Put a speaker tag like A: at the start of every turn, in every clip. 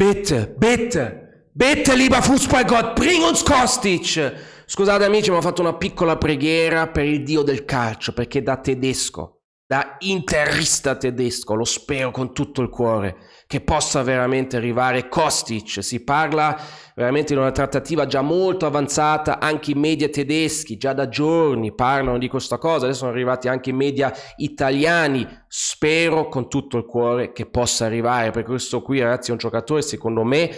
A: Bitte, bitte, bitte, lieber Fußballgott, bring uns Kostic. Scusate amici, ma ho fatto una piccola preghiera per il dio del calcio, perché da tedesco da interista tedesco, lo spero con tutto il cuore, che possa veramente arrivare Kostic. Si parla veramente di una trattativa già molto avanzata, anche i media tedeschi già da giorni parlano di questa cosa, adesso sono arrivati anche i media italiani. Spero con tutto il cuore che possa arrivare, perché questo qui ragazzi è un giocatore secondo me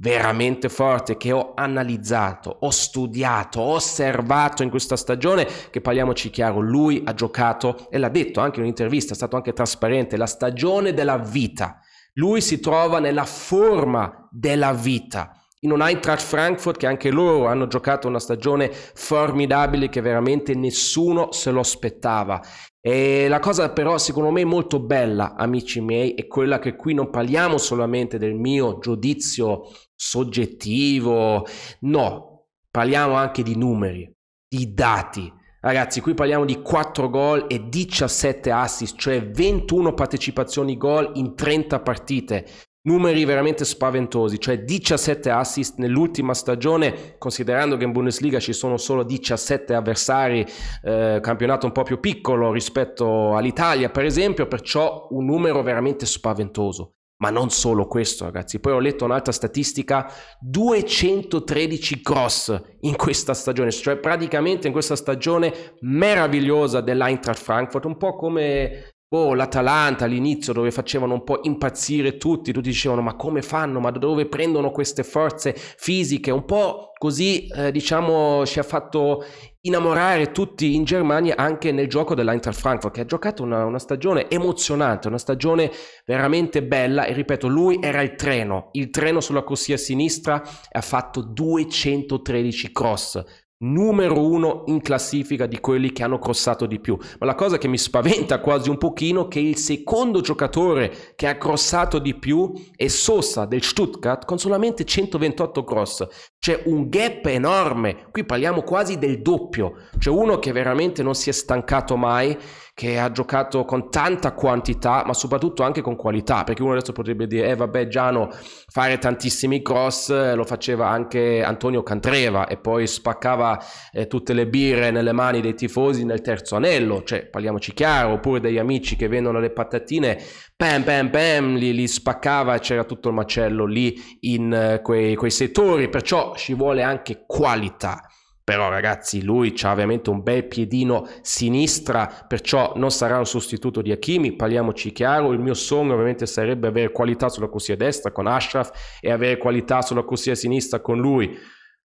A: veramente forte che ho analizzato, ho studiato, ho osservato in questa stagione, che parliamoci chiaro, lui ha giocato e l'ha detto anche in un'intervista, è stato anche trasparente, la stagione della vita. Lui si trova nella forma della vita in un Eintracht Frankfurt che anche loro hanno giocato una stagione formidabile che veramente nessuno se lo aspettava. E la cosa però secondo me molto bella, amici miei, è quella che qui non parliamo solamente del mio giudizio soggettivo, no, parliamo anche di numeri, di dati. Ragazzi, qui parliamo di 4 gol e 17 assist, cioè 21 partecipazioni gol in 30 partite. Numeri veramente spaventosi, cioè 17 assist nell'ultima stagione, considerando che in Bundesliga ci sono solo 17 avversari, eh, campionato un po' più piccolo rispetto all'Italia, per esempio, perciò un numero veramente spaventoso. Ma non solo questo, ragazzi. Poi ho letto un'altra statistica, 213 cross in questa stagione, cioè praticamente in questa stagione meravigliosa dell'Eintracht Frankfurt, un po' come Oh, l'Atalanta all'inizio dove facevano un po' impazzire tutti, tutti dicevano ma come fanno, ma da dove prendono queste forze fisiche? Un po' così eh, diciamo ci ha fatto innamorare tutti in Germania anche nel gioco dell'Eintracht Frankfurt che ha giocato una, una, stagione emozionante, una stagione veramente bella e ripeto lui era il treno, il treno sulla corsia sinistra e ha fatto 213 cross numero uno in classifica di quelli che hanno crossato di più. Ma la cosa che mi spaventa quasi un pochino è che il secondo giocatore che ha crossato di più è Sosa del Stuttgart con solamente 128 cross. C'è un gap enorme, qui parliamo quasi del doppio. C'è uno che veramente non si è stancato mai che ha giocato con tanta quantità, ma soprattutto anche con qualità, perché uno adesso potrebbe dire, eh vabbè Giano, fare tantissimi cross eh, lo faceva anche Antonio Cantreva e poi spaccava eh, tutte le birre nelle mani dei tifosi nel terzo anello, cioè parliamoci chiaro, oppure degli amici che vendono le patatine, pam pam pam, li, li spaccava e c'era tutto il macello lì in eh, quei, quei settori, perciò ci vuole anche qualità però ragazzi lui ha veramente un bel piedino sinistra perciò non sarà un sostituto di Hakimi parliamoci chiaro il mio sogno ovviamente sarebbe avere qualità sulla corsia destra con Ashraf e avere qualità sulla corsia sinistra con lui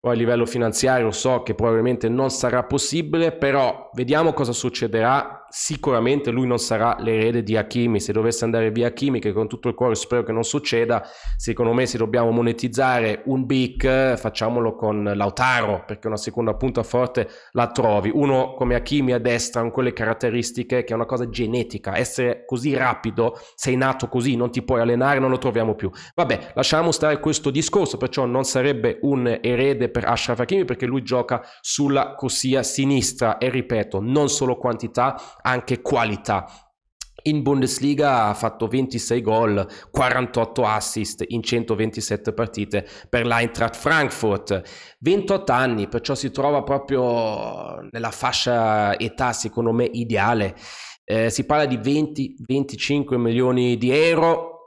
A: poi a livello finanziario so che probabilmente non sarà possibile però vediamo cosa succederà sicuramente lui non sarà l'erede di Hakimi, se dovesse andare via Hakimi, che con tutto il cuore spero che non succeda, secondo me se dobbiamo monetizzare un big facciamolo con Lautaro, perché una seconda punta forte la trovi. Uno come Hakimi a destra con quelle caratteristiche che è una cosa genetica, essere così rapido, sei nato così, non ti puoi allenare, non lo troviamo più. Vabbè, lasciamo stare questo discorso, perciò non sarebbe un erede per Ashraf Hakimi perché lui gioca sulla corsia sinistra e ripeto, non solo quantità, anche qualità. In Bundesliga ha fatto 26 gol, 48 assist in 127 partite per l'Eintracht Frankfurt. 28 anni, perciò si trova proprio nella fascia età secondo me ideale. Eh, si parla di 20-25 milioni di euro,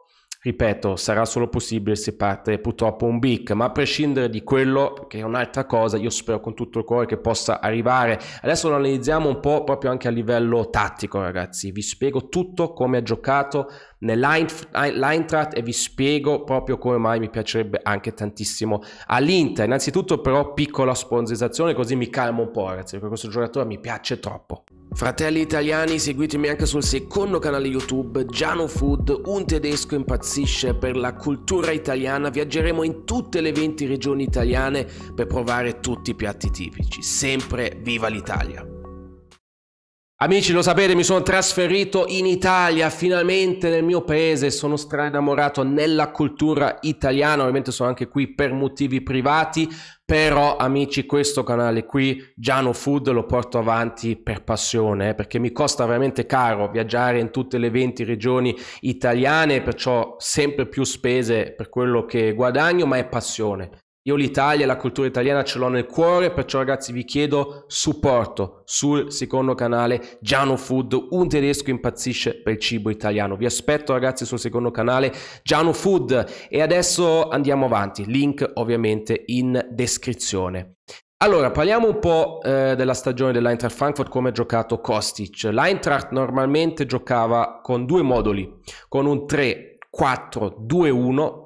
A: ripeto, sarà solo possibile se parte purtroppo un BIC, ma a prescindere di quello, che è un'altra cosa, io spero con tutto il cuore che possa arrivare. Adesso lo analizziamo un po' proprio anche a livello tattico, ragazzi. Vi spiego tutto come ha giocato nell'Eintracht e vi spiego proprio come mai mi piacerebbe anche tantissimo all'Inter. Innanzitutto però piccola sponsorizzazione così mi calmo un po', ragazzi, perché questo giocatore mi piace troppo. Fratelli italiani, seguitemi anche sul secondo canale YouTube, Giano Food, un tedesco impazzisce per la cultura italiana. Viaggeremo in tutte le 20 regioni italiane per provare tutti i piatti tipici. Sempre viva l'Italia! Amici, lo sapete, mi sono trasferito in Italia, finalmente nel mio paese, sono stra innamorato nella cultura italiana, ovviamente sono anche qui per motivi privati, però amici questo canale qui, Giano Food, lo porto avanti per passione, eh, perché mi costa veramente caro viaggiare in tutte le 20 regioni italiane, perciò sempre più spese per quello che guadagno, ma è passione io l'Italia, la cultura italiana ce l'ho nel cuore, perciò ragazzi vi chiedo supporto sul secondo canale Giano Food, un tedesco impazzisce per il cibo italiano. Vi aspetto ragazzi sul secondo canale Giano Food e adesso andiamo avanti, link ovviamente in descrizione. Allora, parliamo un po' eh, della stagione dell'Eintracht Frankfurt, come ha giocato Kostic. L'Eintracht normalmente giocava con due moduli, con un 3-4-2-1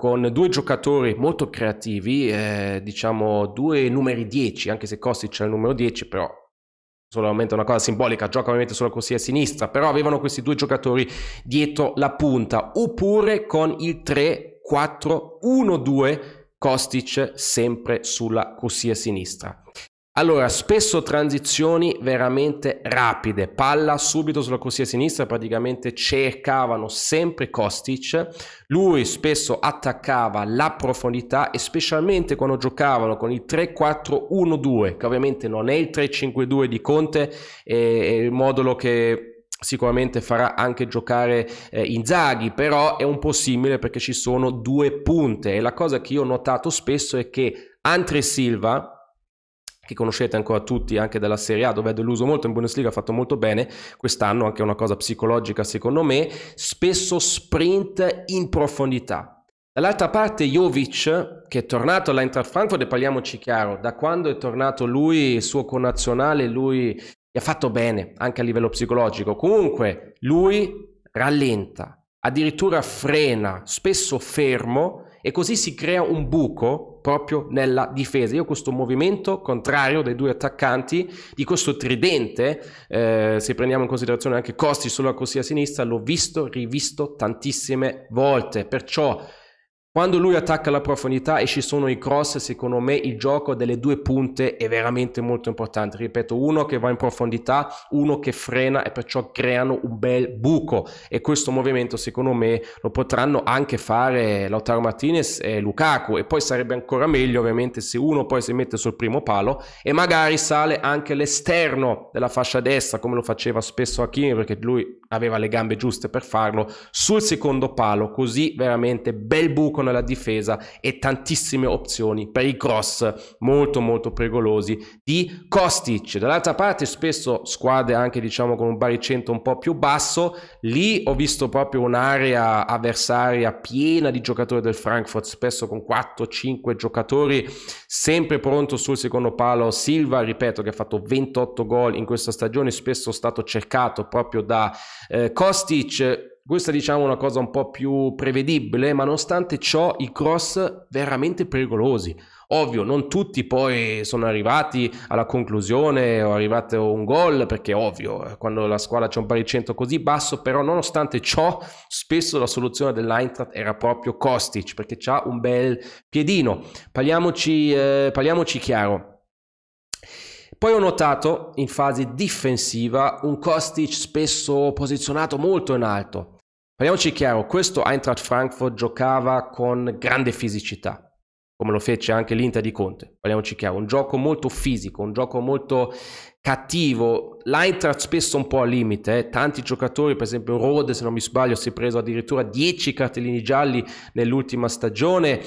A: con due giocatori molto creativi, eh, diciamo due numeri 10, anche se Kostic è il numero 10, però solamente una cosa simbolica, gioca ovviamente sulla corsia sinistra, però avevano questi due giocatori dietro la punta, oppure con il 3-4-1-2 Kostic sempre sulla corsia sinistra. Allora, spesso transizioni veramente rapide, palla subito sulla corsia sinistra, praticamente cercavano sempre Kostic, lui spesso attaccava la profondità e specialmente quando giocavano con il 3-4-1-2, che ovviamente non è il 3-5-2 di Conte, è il modulo che sicuramente farà anche giocare eh, Inzaghi, però è un po' simile perché ci sono due punte e la cosa che io ho notato spesso è che Andre Silva che conoscete ancora tutti anche della Serie A dove è deluso molto in Bundesliga ha fatto molto bene quest'anno anche una cosa psicologica secondo me spesso sprint in profondità Dall'altra parte Jovic, che è tornato all'Eintracht Frankfurt, e parliamoci chiaro, da quando è tornato lui, il suo connazionale, lui gli ha fatto bene, anche a livello psicologico. Comunque, lui rallenta, addirittura frena, spesso fermo, e così si crea un buco proprio nella difesa. Io questo movimento contrario dei due attaccanti, di questo tridente, eh, se prendiamo in considerazione anche costi sulla corsia sinistra, l'ho visto, rivisto tantissime volte, perciò quando lui attacca la profondità e ci sono i cross, secondo me il gioco delle due punte è veramente molto importante. Ripeto, uno che va in profondità, uno che frena e perciò creano un bel buco. E questo movimento, secondo me, lo potranno anche fare Lautaro Martinez e Lukaku. E poi sarebbe ancora meglio, ovviamente, se uno poi si mette sul primo palo e magari sale anche l'esterno della fascia destra, come lo faceva spesso Hakimi, perché lui aveva le gambe giuste per farlo, sul secondo palo. Così veramente bel buco riducono la difesa e tantissime opzioni per i cross molto molto pericolosi di Kostic. Dall'altra parte spesso squadre anche diciamo con un baricentro un po' più basso, lì ho visto proprio un'area avversaria piena di giocatori del Frankfurt, spesso con 4-5 giocatori, sempre pronto sul secondo palo Silva, ripeto che ha fatto 28 gol in questa stagione, spesso stato cercato proprio da eh, Kostic questa diciamo è una cosa un po' più prevedibile, ma nonostante ciò i cross veramente pericolosi. Ovvio, non tutti poi sono arrivati alla conclusione o arrivate a un gol, perché ovvio, quando la squadra c'è un baricentro così basso, però nonostante ciò, spesso la soluzione dell'Eintracht era proprio Kostic, perché ha un bel piedino. Parliamoci, eh, parliamoci chiaro. Poi ho notato in fase difensiva un Kostic spesso posizionato molto in alto. Parliamoci chiaro, questo Eintracht Frankfurt giocava con grande fisicità, come lo fece anche l'Inter di Conte, parliamoci chiaro, un gioco molto fisico, un gioco molto cattivo, l'Eintracht spesso un po' al limite, eh. tanti giocatori, per esempio Rode se non mi sbaglio si è preso addirittura 10 cartellini gialli nell'ultima stagione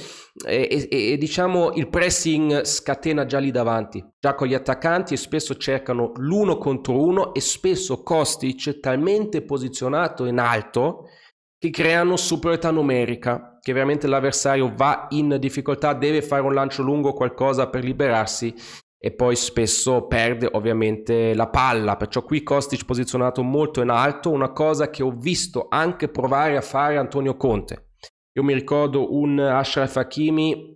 A: e, e, e diciamo il pressing scatena già lì davanti, già con gli attaccanti e spesso cercano l'uno contro uno e spesso Kostic talmente posizionato in alto ti creano superiorità numerica, che veramente l'avversario va in difficoltà, deve fare un lancio lungo, qualcosa per liberarsi e poi spesso perde ovviamente la palla, perciò qui Kostic posizionato molto in alto, una cosa che ho visto anche provare a fare Antonio Conte. Io mi ricordo un Ashraf Hakimi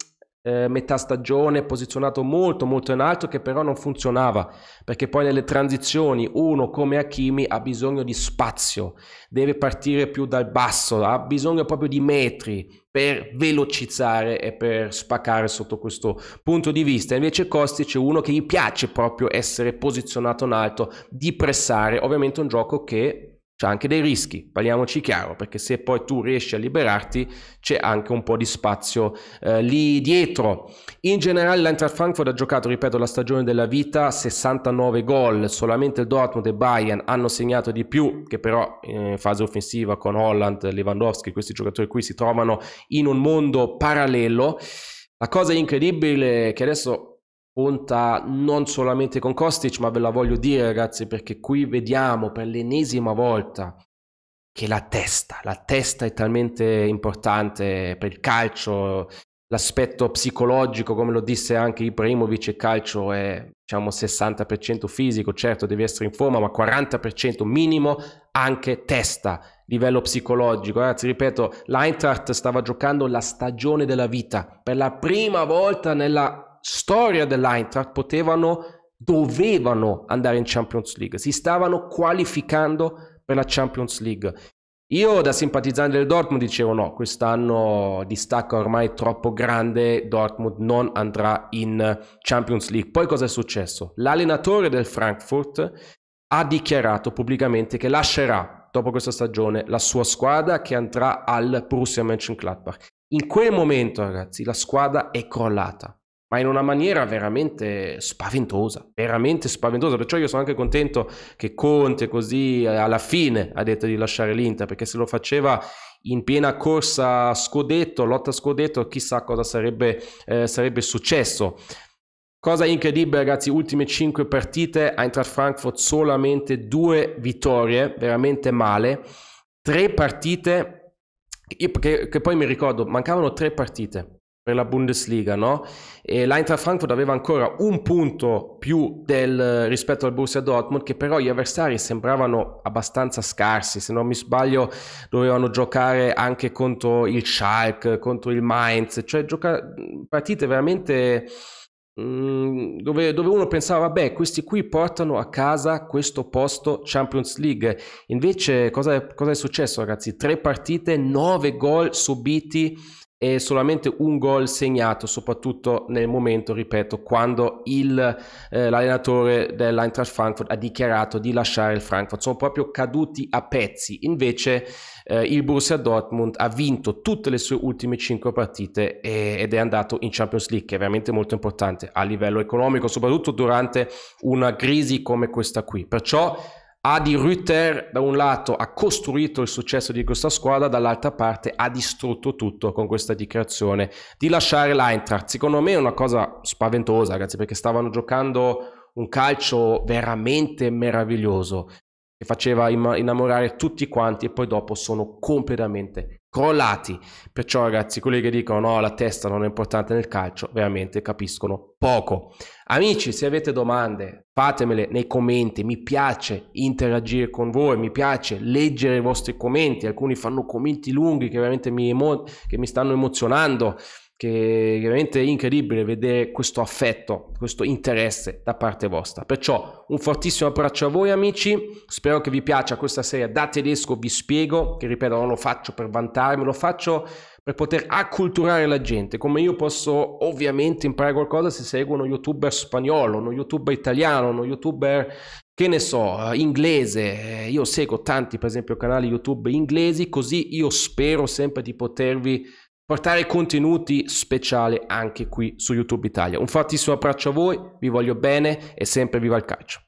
A: eh, metà stagione posizionato molto molto in alto che però non funzionava perché poi nelle transizioni uno come Hakimi ha bisogno di spazio, deve partire più dal basso, ha bisogno proprio di metri per velocizzare e per spaccare sotto questo punto di vista. Invece Costi c'è uno che gli piace proprio essere posizionato in alto, di pressare, ovviamente un gioco che c'è anche dei rischi, parliamoci chiaro, perché se poi tu riesci a liberarti c'è anche un po' di spazio eh, lì dietro. In generale l'Eintracht Frankfurt ha giocato, ripeto, la stagione della vita, 69 gol, solamente il Dortmund e Bayern hanno segnato di più, che però eh, in fase offensiva con Holland, Lewandowski, questi giocatori qui si trovano in un mondo parallelo. La cosa incredibile è che adesso conta non solamente con Kostic, ma ve la voglio dire ragazzi perché qui vediamo per l'ennesima volta che la testa, la testa è talmente importante per il calcio, l'aspetto psicologico, come lo disse anche Ibrahimovic, il calcio è diciamo 60% fisico, certo devi essere in forma, ma 40% minimo anche testa, livello psicologico. Ragazzi, ripeto, l'Eintracht stava giocando la stagione della vita per la prima volta nella storia dell'Eintracht potevano, dovevano andare in Champions League, si stavano qualificando per la Champions League. Io da simpatizzante del Dortmund dicevo no, quest'anno distacco ormai troppo grande, Dortmund non andrà in Champions League. Poi cosa è successo? L'allenatore del Frankfurt ha dichiarato pubblicamente che lascerà dopo questa stagione la sua squadra che andrà al Borussia Mönchengladbach. In quel momento, ragazzi, la squadra è crollata ma in una maniera veramente spaventosa, veramente spaventosa. Perciò io sono anche contento che Conte così eh, alla fine ha detto di lasciare l'Inter, perché se lo faceva in piena corsa scudetto, lotta scudetto, chissà cosa sarebbe, eh, sarebbe successo. Cosa incredibile ragazzi, ultime 5 partite, Eintracht Frankfurt solamente 2 vittorie, veramente male, 3 partite, che, che poi mi ricordo, mancavano 3 partite per la Bundesliga, no? E l'Eintracht Frankfurt aveva ancora un punto più del, eh, rispetto al Borussia Dortmund, che però gli avversari sembravano abbastanza scarsi, se non mi sbaglio dovevano giocare anche contro il Schalke, contro il Mainz, cioè gioca- partite veramente mm, dove, dove uno pensava, vabbè, questi qui portano a casa questo posto Champions League. Invece cosa è, cosa è successo ragazzi? Tre partite, nove gol subiti e solamente un gol segnato, soprattutto nel momento, ripeto, quando il, eh, l'allenatore dell'Eintracht Frankfurt ha dichiarato di lasciare il Frankfurt. Sono proprio caduti a pezzi. Invece eh, il Borussia Dortmund ha vinto tutte le sue ultime 5 partite e, ed è andato in Champions League, che è veramente molto importante a livello economico, soprattutto durante una crisi come questa qui. Perciò Adi Rutter da un lato ha costruito il successo di questa squadra, dall'altra parte ha distrutto tutto con questa dichiarazione di lasciare l'Eintracht. Secondo me è una cosa spaventosa, ragazzi, perché stavano giocando un calcio veramente meraviglioso che faceva innamorare tutti quanti e poi dopo sono completamente crollati. Perciò ragazzi, quelli che dicono no, la testa non è importante nel calcio, veramente capiscono poco. Amici, se avete domande, fatemele nei commenti, mi piace interagire con voi, mi piace leggere i vostri commenti, alcuni fanno commenti lunghi che veramente mi, emo- che mi stanno emozionando che è veramente incredibile vedere questo affetto, questo interesse da parte vostra. Perciò un fortissimo abbraccio a voi amici, spero che vi piaccia questa serie da tedesco, vi spiego, che ripeto non lo faccio per vantarmi, lo faccio per poter acculturare la gente, come io posso ovviamente imparare qualcosa se seguo uno youtuber spagnolo, uno youtuber italiano, uno youtuber che ne so, eh, inglese, eh, io seguo tanti per esempio canali YouTube inglesi, così io spero sempre di potervi portare contenuti speciali anche qui su YouTube Italia. Un fortissimo abbraccio a voi, vi voglio bene e sempre viva il calcio.